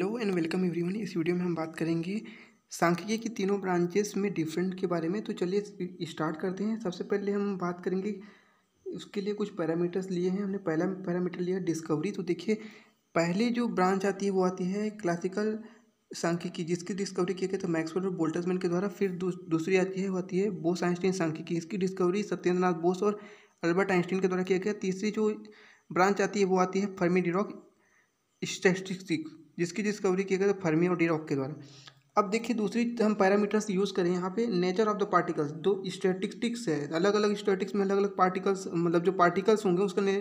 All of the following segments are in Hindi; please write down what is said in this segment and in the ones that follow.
हेलो एंड वेलकम एवरीवन इस वीडियो में हम बात करेंगे सांख्यिकी की तीनों ब्रांचेस में डिफरेंट के बारे में तो चलिए स्टार्ट करते हैं सबसे पहले हम बात करेंगे उसके लिए कुछ पैरामीटर्स लिए हैं हमने पहला पैरामीटर लिया डिस्कवरी तो देखिए पहले जो ब्रांच आती है वो आती है क्लासिकल सांख्यिकी जिसकी डिस्कवरी किया गया तो मैक्सवेल और बोल्टसमैन के द्वारा फिर दूसरी आती है वो आती है बोस आइंस्टीन सांख्यिकी इसकी डिस्कवरी सत्येंद्रनाथ बोस और अल्बर्ट आइंस्टीन के द्वारा किया गया तीसरी जो ब्रांच आती है वो आती है फर्मी डिरॉक स्टैटिस्टिक्स जिसकी डिस्कवरी किया गया था फर्मी और डिरॉक के द्वारा अब देखिए दूसरी हम पैरामीटर्स यूज़ करें यहाँ पे नेचर ऑफ द पार्टिकल्स दो स्टेटिस्टिक्स है अलग अलग स्टेटिक्स में अलग अलग पार्टिकल्स मतलब जो पार्टिकल्स होंगे उसका ने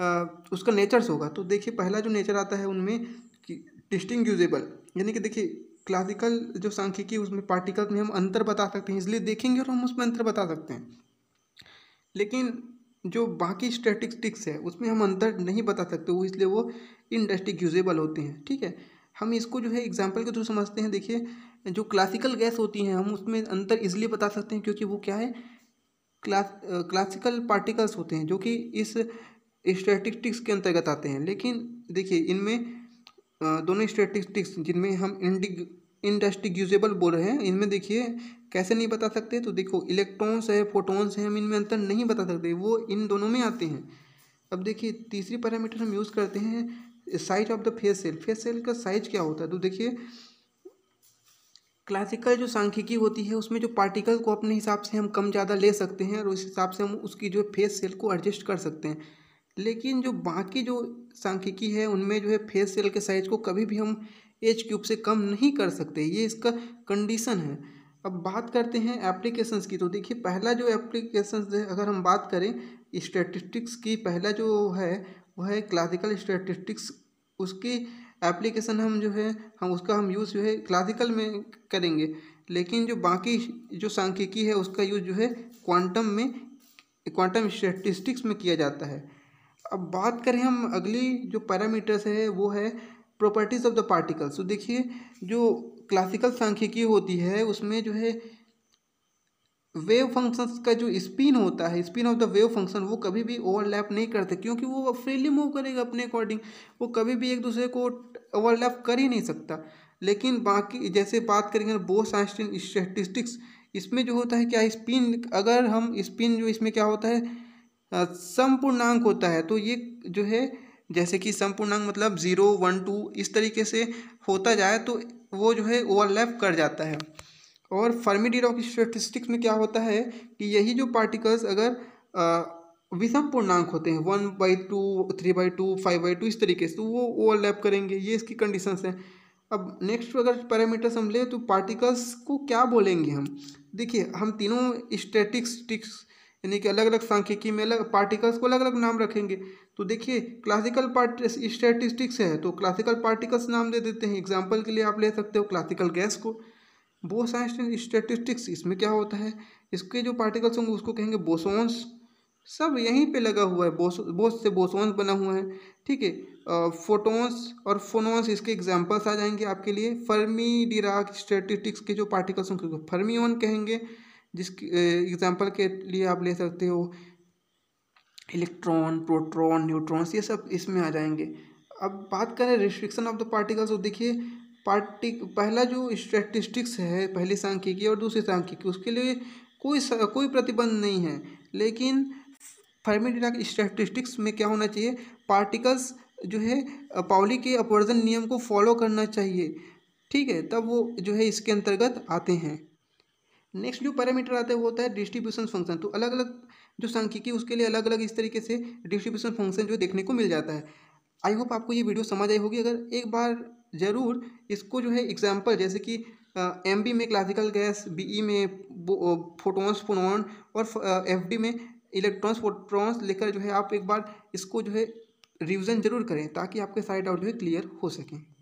आ, उसका नेचर्स होगा तो देखिए पहला जो नेचर आता है उनमें डिस्टिंग यूजेबल यानी कि देखिए क्लासिकल जो सांख्यिकी उसमें पार्टिकल्स में हम अंतर बता सकते हैं इसलिए देखेंगे और हम उसमें अंतर बता सकते हैं लेकिन जो बाकी स्टेटिस्टिक्स है उसमें हम अंतर नहीं बता सकते वो इसलिए वो यूजेबल होते हैं ठीक है हम इसको जो है एग्जाम्पल के थ्रू समझते हैं देखिए जो क्लासिकल गैस होती हैं हम उसमें अंतर इसलिए बता सकते हैं क्योंकि वो क्या है क्लास क्लासिकल पार्टिकल्स होते हैं जो कि इस स्टेटिस्टिक्स के अंतर्गत आते हैं लेकिन देखिए इनमें दोनों स्टेटिस्टिक्स जिनमें हम इंडिग इनडस्टिग्यूजेबल बोल रहे हैं इनमें देखिए कैसे नहीं बता सकते तो देखो इलेक्ट्रॉन्स है फोटोन्स है हम इनमें अंतर नहीं बता सकते वो इन दोनों में आते हैं अब देखिए तीसरी पैरामीटर हम यूज़ करते हैं size of the phase cell phase cell का साइज क्या होता है तो देखिए क्लासिकल जो सांख्यिकी होती है उसमें जो पार्टिकल को अपने हिसाब से हम कम ज़्यादा ले सकते हैं और उस हिसाब से हम उसकी जो फेस सेल को एडजस्ट कर सकते हैं लेकिन जो बाकी जो सांख्यिकी है उनमें जो है फेस सेल के साइज को कभी भी हम एच क्यूब से कम नहीं कर सकते ये इसका कंडीशन है अब बात करते हैं एप्लीकेशंस की तो देखिए पहला जो एप्लीकेशंस अगर हम बात करें स्टैटिस्टिक्स की पहला जो है वह है क्लासिकल स्टैटिस्टिक्स उसकी एप्लीकेशन हम जो है हम उसका हम यूज़ जो है क्लासिकल में करेंगे लेकिन जो बाकी जो सांख्यिकी है उसका यूज़ जो है क्वांटम में क्वांटम स्टैटिस्टिक्स में किया जाता है अब बात करें हम अगली जो पैरामीटर्स है वो है प्रॉपर्टीज़ ऑफ द पार्टिकल्स तो देखिए जो क्लासिकल सांख्यिकी होती है उसमें जो है वेव फंक्शंस का जो स्पिन होता है spin of the wave function वो कभी भी ओवरलैप नहीं करते क्योंकि वो फ्रीली मूव करेगा अपने अकॉर्डिंग वो कभी भी एक दूसरे को ओवरलैप कर ही नहीं सकता लेकिन बाकी जैसे बात करेंगे बोस आइंस्टीन स्टेटिस्टिक्स इसमें जो होता है क्या स्पिन अगर हम स्पिन जो इसमें क्या होता है संपूर्णांक होता है तो ये जो है जैसे कि संपूर्णांक मतलब ज़ीरो वन टू इस तरीके से होता जाए तो वो जो है ओवरलैप कर जाता है और फर्मी डिरॉक स्टेटिस्टिक्स में क्या होता है कि यही जो पार्टिकल्स अगर विषम पूर्णांक होते हैं one by two three by two five by two इस तरीके से तो वो ओवरलैप करेंगे ये इसकी कंडीशंस हैं अब नेक्स्ट अगर पैरामीटर्स हम लें तो पार्टिकल्स को क्या बोलेंगे हम देखिए हम तीनों स्टेटिस्टिक्स यानी कि अलग अलग सांख्यिकी में अलग पार्टिकल्स को अलग अलग नाम रखेंगे तो देखिए क्लासिकल पार्ट स्टैटिस्टिक्स है तो क्लासिकल पार्टिकल्स नाम दे देते हैं एग्जाम्पल के लिए आप ले सकते हो क्लासिकल गैस को बोस आइंस्टीन स्टैटिस्टिक्स इसमें क्या होता है इसके जो पार्टिकल्स होंगे उसको कहेंगे बोसोन्स सब यहीं पे लगा हुआ है बोस बोस से बोसोन्स बना हुआ है ठीक है फोटोन्स और फोनोन्स इसके एग्जाम्पल्स आ जाएंगे आपके लिए फर्मी डिराक स्टैटिस्टिक्स के जो पार्टिकल्स होंगे फर्मियोन कहेंगे जिसकी एग्जाम्पल के लिए आप ले सकते हो इलेक्ट्रॉन प्रोट्रॉन न्यूट्रॉन्स ये सब इसमें आ जाएंगे अब बात करें रिस्ट्रिक्शन ऑफ द पार्टिकल्स तो देखिए पार्टी पहला जो स्टैटिस्टिक्स है पहली सांख्यिकी और दूसरी सांख्यिकी उसके लिए कोई कोई प्रतिबंध नहीं है लेकिन फर्मीडिनाक स्टैटिस्टिक्स में क्या होना चाहिए पार्टिकल्स जो है पावली के अपवर्जन नियम को फॉलो करना चाहिए ठीक है तब वो जो है इसके अंतर्गत आते हैं नेक्स्ट जो पैरामीटर आता है वो होता है डिस्ट्रीब्यूशन फंक्शन तो अलग अलग जो सांख्यिकी उसके लिए अलग अलग इस तरीके से डिस्ट्रीब्यूशन फंक्शन जो देखने को मिल जाता है आई होप आपको ये वीडियो समझ आई होगी अगर एक बार ज़रूर इसको जो है एग्जाम्पल जैसे कि एम बी में क्लासिकल गैस बी ई में फोटोन्स फोनॉन और एफ डी में इलेक्ट्रॉन्स फोट्रॉन्स लेकर जो है आप एक बार इसको जो है रिविज़न जरूर करें ताकि आपके सारे डाउट जो है क्लियर हो सकें